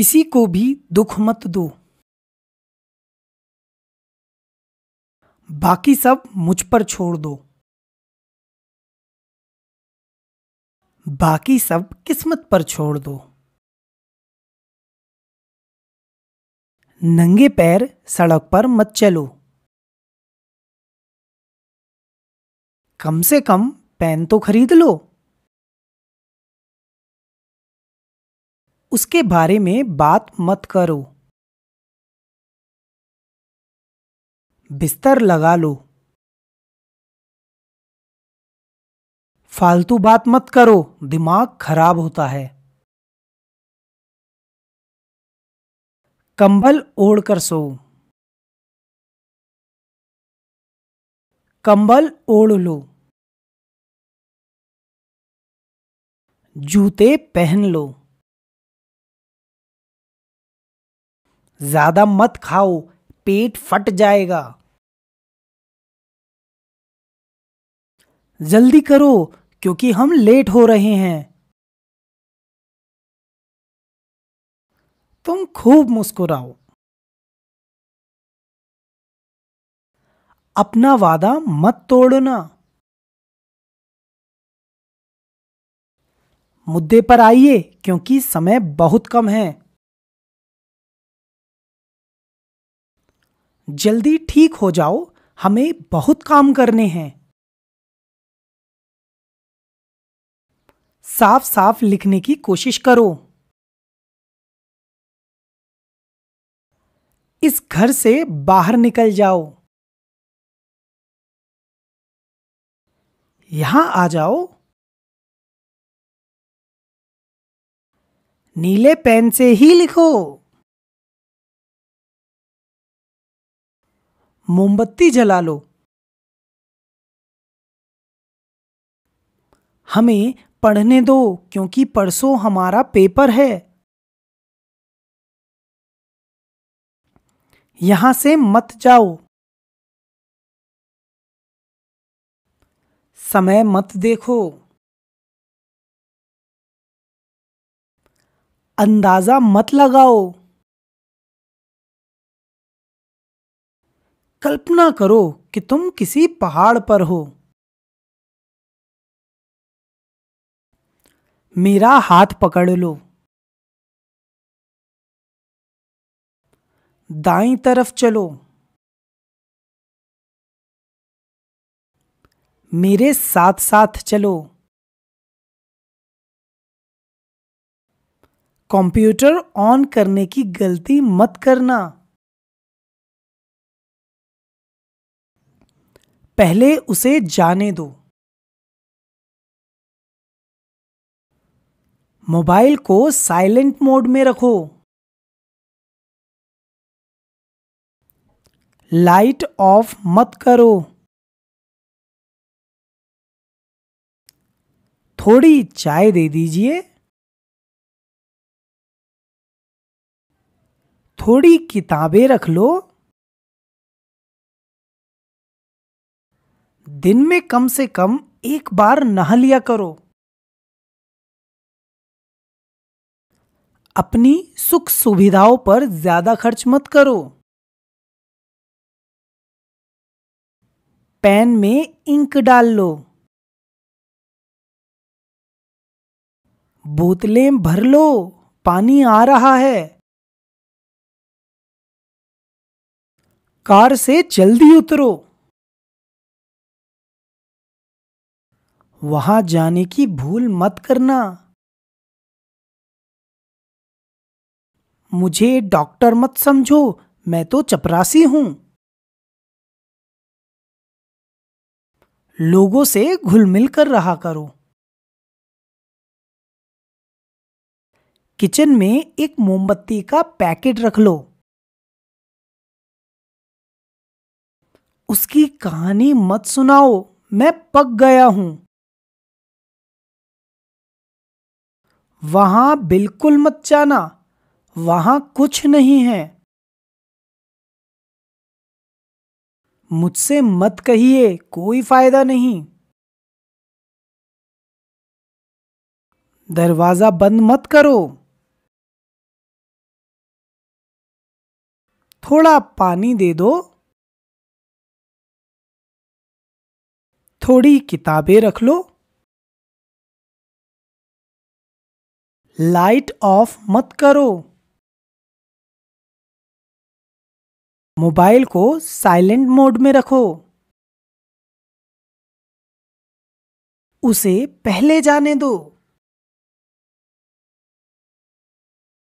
किसी को भी दुख मत दो बाकी सब मुझ पर छोड़ दो बाकी सब किस्मत पर छोड़ दो नंगे पैर सड़क पर मत चलो कम से कम पेन तो खरीद लो उसके बारे में बात मत करो बिस्तर लगा लो फालतू बात मत करो दिमाग खराब होता है कंबल ओढ़कर सो कंबल ओढ़ लो जूते पहन लो ज़्यादा मत खाओ पेट फट जाएगा जल्दी करो क्योंकि हम लेट हो रहे हैं तुम खूब मुस्कुराओ अपना वादा मत तोड़ना मुद्दे पर आइए क्योंकि समय बहुत कम है जल्दी ठीक हो जाओ हमें बहुत काम करने हैं साफ साफ लिखने की कोशिश करो इस घर से बाहर निकल जाओ यहां आ जाओ नीले पेन से ही लिखो मोमबत्ती जला लो हमें पढ़ने दो क्योंकि परसों हमारा पेपर है यहां से मत जाओ समय मत देखो अंदाजा मत लगाओ कल्पना करो कि तुम किसी पहाड़ पर हो मेरा हाथ पकड़ लो दाई तरफ चलो मेरे साथ साथ चलो कंप्यूटर ऑन करने की गलती मत करना पहले उसे जाने दो मोबाइल को साइलेंट मोड में रखो लाइट ऑफ मत करो थोड़ी चाय दे दीजिए थोड़ी किताबें रख लो दिन में कम से कम एक बार नहा लिया करो अपनी सुख सुविधाओं पर ज्यादा खर्च मत करो पैन में इंक डाल लो बोतलें भर लो पानी आ रहा है कार से जल्दी उतरो वहां जाने की भूल मत करना मुझे डॉक्टर मत समझो मैं तो चपरासी हूं लोगों से घुल मिल कर रहा करो किचन में एक मोमबत्ती का पैकेट रख लो उसकी कहानी मत सुनाओ मैं पक गया हूं वहां बिल्कुल मत जाना वहां कुछ नहीं है मुझसे मत कहिए कोई फायदा नहीं दरवाजा बंद मत करो थोड़ा पानी दे दो थोड़ी किताबें रख लो लाइट ऑफ मत करो मोबाइल को साइलेंट मोड में रखो उसे पहले जाने दो